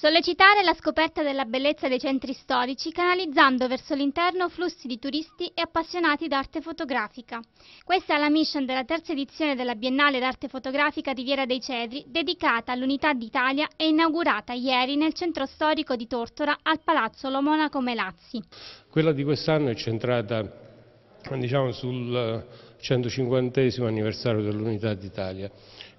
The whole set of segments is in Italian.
Sollecitare la scoperta della bellezza dei centri storici canalizzando verso l'interno flussi di turisti e appassionati d'arte fotografica. Questa è la mission della terza edizione della Biennale d'arte fotografica di Viera dei Cedri, dedicata all'unità d'Italia e inaugurata ieri nel centro storico di Tortora al Palazzo Lomona Melazzi. Quella di quest'anno è centrata diciamo, sul 150 anniversario dell'Unità d'Italia.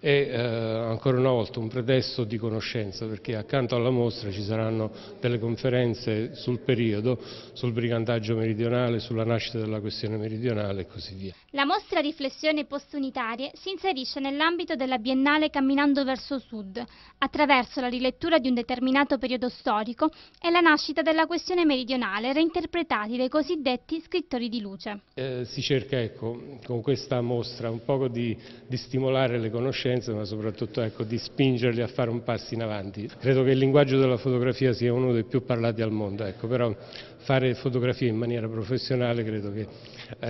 È eh, ancora una volta un pretesto di conoscenza perché accanto alla mostra ci saranno delle conferenze sul periodo, sul brigantaggio meridionale, sulla nascita della questione meridionale e così via. La mostra Riflessioni postunitarie si inserisce nell'ambito della Biennale Camminando verso Sud, attraverso la rilettura di un determinato periodo storico e la nascita della questione meridionale reinterpretati dai cosiddetti scrittori di luce. Eh, si cerca ecco, con questa mostra, un poco di, di stimolare le conoscenze ma soprattutto ecco, di spingerli a fare un passo in avanti. Credo che il linguaggio della fotografia sia uno dei più parlati al mondo, ecco, però fare fotografia in maniera professionale credo che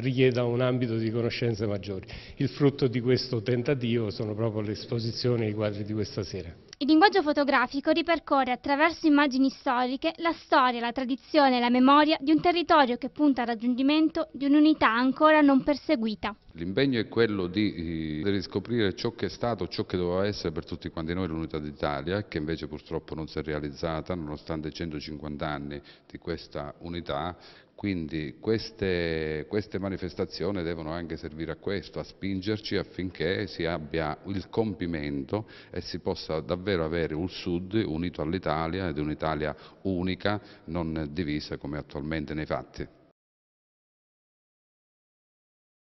richieda un ambito di conoscenze maggiori. Il frutto di questo tentativo sono proprio le esposizioni e i quadri di questa sera. Il linguaggio fotografico ripercorre attraverso immagini storiche la storia, la tradizione e la memoria di un territorio che punta al raggiungimento di un'unità ancora non perseguita vita. L'impegno è quello eh, di riscoprire ciò che è stato, ciò che doveva essere per tutti quanti noi l'unità d'Italia, che invece purtroppo non si è realizzata nonostante 150 anni di questa unità, quindi queste, queste, manifestazioni devono anche servire a questo, a spingerci affinché si abbia il compimento e si possa davvero avere un Sud unito all'Italia ed un'Italia unica, non divisa come attualmente nei fatti.